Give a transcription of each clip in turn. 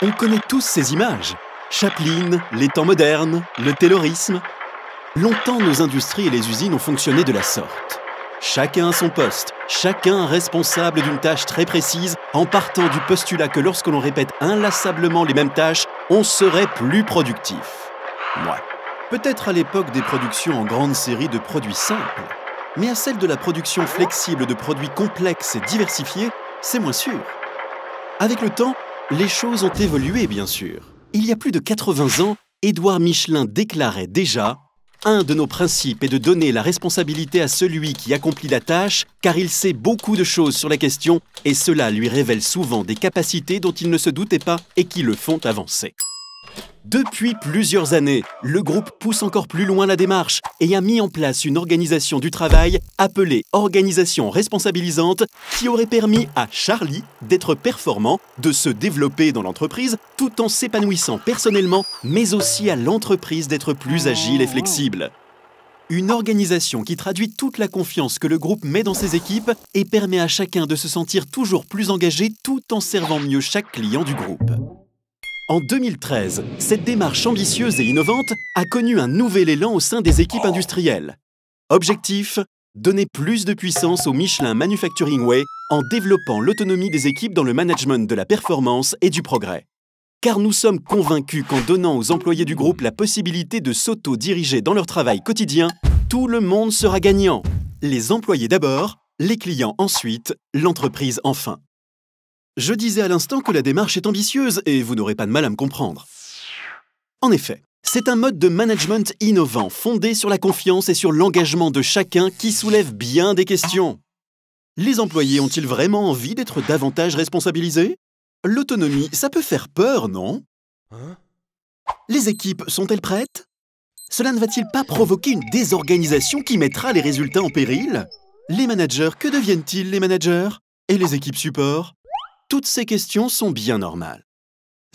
On connaît tous ces images. Chaplin, les temps modernes, le taylorisme. Longtemps, nos industries et les usines ont fonctionné de la sorte. Chacun à son poste, chacun responsable d'une tâche très précise, en partant du postulat que lorsque l'on répète inlassablement les mêmes tâches, on serait plus productif. Moi. Peut-être à l'époque des productions en grande série de produits simples, mais à celle de la production flexible de produits complexes et diversifiés, c'est moins sûr. Avec le temps, les choses ont évolué, bien sûr. Il y a plus de 80 ans, Édouard Michelin déclarait déjà un de nos principes est de donner la responsabilité à celui qui accomplit la tâche, car il sait beaucoup de choses sur la question, et cela lui révèle souvent des capacités dont il ne se doutait pas et qui le font avancer. Depuis plusieurs années, le groupe pousse encore plus loin la démarche et a mis en place une organisation du travail appelée Organisation responsabilisante qui aurait permis à Charlie d'être performant, de se développer dans l'entreprise tout en s'épanouissant personnellement, mais aussi à l'entreprise d'être plus agile et flexible. Une organisation qui traduit toute la confiance que le groupe met dans ses équipes et permet à chacun de se sentir toujours plus engagé tout en servant mieux chaque client du groupe. En 2013, cette démarche ambitieuse et innovante a connu un nouvel élan au sein des équipes oh. industrielles. Objectif Donner plus de puissance au Michelin Manufacturing Way en développant l'autonomie des équipes dans le management de la performance et du progrès. Car nous sommes convaincus qu'en donnant aux employés du groupe la possibilité de s'auto-diriger dans leur travail quotidien, tout le monde sera gagnant. Les employés d'abord, les clients ensuite, l'entreprise enfin. Je disais à l'instant que la démarche est ambitieuse et vous n'aurez pas de mal à me comprendre. En effet, c'est un mode de management innovant fondé sur la confiance et sur l'engagement de chacun qui soulève bien des questions. Les employés ont-ils vraiment envie d'être davantage responsabilisés L'autonomie, ça peut faire peur, non hein Les équipes sont-elles prêtes Cela ne va-t-il pas provoquer une désorganisation qui mettra les résultats en péril Les managers, que deviennent-ils les managers Et les équipes support toutes ces questions sont bien normales.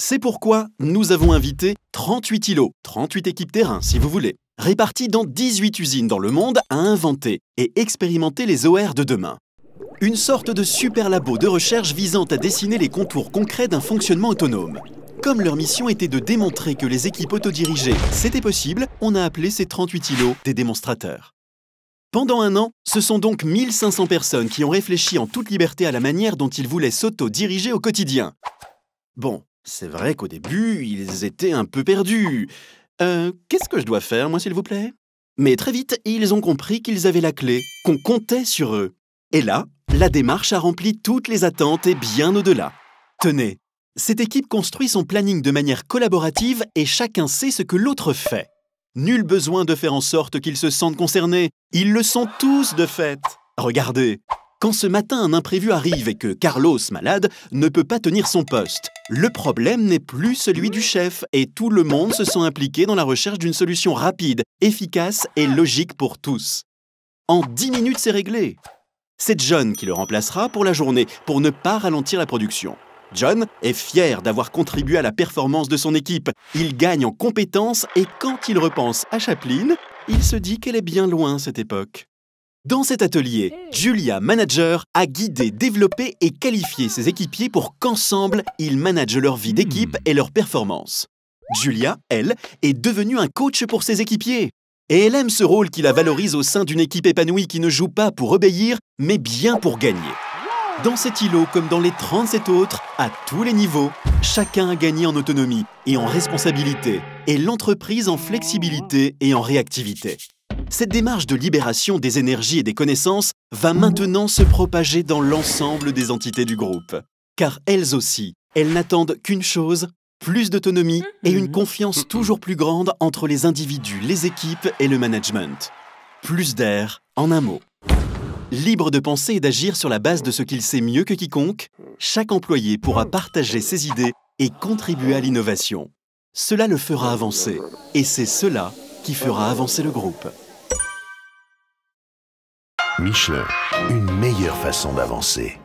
C'est pourquoi nous avons invité 38 îlots, 38 équipes terrain si vous voulez, réparties dans 18 usines dans le monde à inventer et expérimenter les OR de demain. Une sorte de super labo de recherche visant à dessiner les contours concrets d'un fonctionnement autonome. Comme leur mission était de démontrer que les équipes autodirigées, c'était possible, on a appelé ces 38 îlots des démonstrateurs. Pendant un an, ce sont donc 1500 personnes qui ont réfléchi en toute liberté à la manière dont ils voulaient s'auto-diriger au quotidien. Bon, c'est vrai qu'au début, ils étaient un peu perdus. Euh, qu'est-ce que je dois faire, moi, s'il vous plaît Mais très vite, ils ont compris qu'ils avaient la clé, qu'on comptait sur eux. Et là, la démarche a rempli toutes les attentes et bien au-delà. Tenez, cette équipe construit son planning de manière collaborative et chacun sait ce que l'autre fait. Nul besoin de faire en sorte qu'ils se sentent concernés. Ils le sont tous de fait. Regardez. Quand ce matin un imprévu arrive et que Carlos, malade, ne peut pas tenir son poste, le problème n'est plus celui du chef et tout le monde se sent impliqué dans la recherche d'une solution rapide, efficace et logique pour tous. En 10 minutes, c'est réglé. C'est John qui le remplacera pour la journée pour ne pas ralentir la production. John est fier d'avoir contribué à la performance de son équipe. Il gagne en compétences et quand il repense à Chaplin, il se dit qu'elle est bien loin cette époque. Dans cet atelier, Julia Manager a guidé, développé et qualifié ses équipiers pour qu'ensemble, ils managent leur vie d'équipe et leur performance. Julia, elle, est devenue un coach pour ses équipiers. Et elle aime ce rôle qui la valorise au sein d'une équipe épanouie qui ne joue pas pour obéir, mais bien pour gagner. Dans cet îlot, comme dans les 37 autres, à tous les niveaux, chacun a gagné en autonomie et en responsabilité, et l'entreprise en flexibilité et en réactivité. Cette démarche de libération des énergies et des connaissances va maintenant se propager dans l'ensemble des entités du groupe. Car elles aussi, elles n'attendent qu'une chose, plus d'autonomie et une confiance toujours plus grande entre les individus, les équipes et le management. Plus d'air, en un mot. Libre de penser et d'agir sur la base de ce qu'il sait mieux que quiconque, chaque employé pourra partager ses idées et contribuer à l'innovation. Cela le fera avancer, et c'est cela qui fera avancer le groupe. Michelin, une meilleure façon d'avancer.